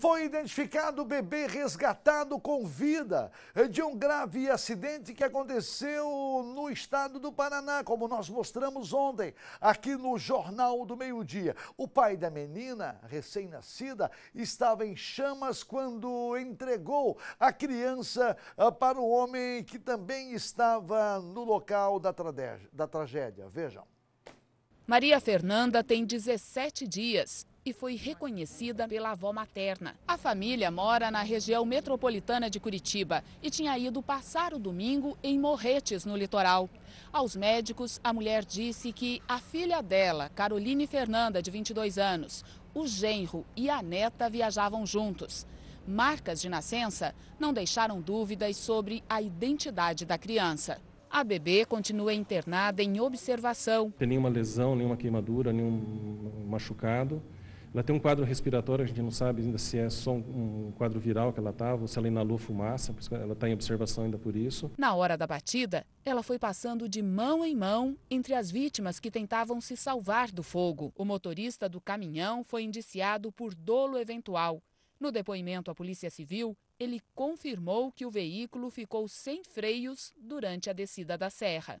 foi identificado o bebê resgatado com vida de um grave acidente que aconteceu no estado do Paraná, como nós mostramos ontem aqui no Jornal do Meio-Dia. O pai da menina, recém-nascida, estava em chamas quando entregou a criança ah, para o homem que também estava no local da tragédia. Da tragédia. Vejam. Maria Fernanda tem 17 dias e foi reconhecida pela avó materna. A família mora na região metropolitana de Curitiba e tinha ido passar o domingo em Morretes, no litoral. Aos médicos, a mulher disse que a filha dela, Caroline Fernanda, de 22 anos, o genro e a neta viajavam juntos. Marcas de nascença não deixaram dúvidas sobre a identidade da criança. A bebê continua internada em observação. Não tem nenhuma lesão, nenhuma queimadura, nenhum machucado. Ela tem um quadro respiratório, a gente não sabe ainda se é só um quadro viral que ela estava, ou se ela inalou fumaça, ela está em observação ainda por isso. Na hora da batida, ela foi passando de mão em mão entre as vítimas que tentavam se salvar do fogo. O motorista do caminhão foi indiciado por dolo eventual. No depoimento à Polícia Civil, ele confirmou que o veículo ficou sem freios durante a descida da serra.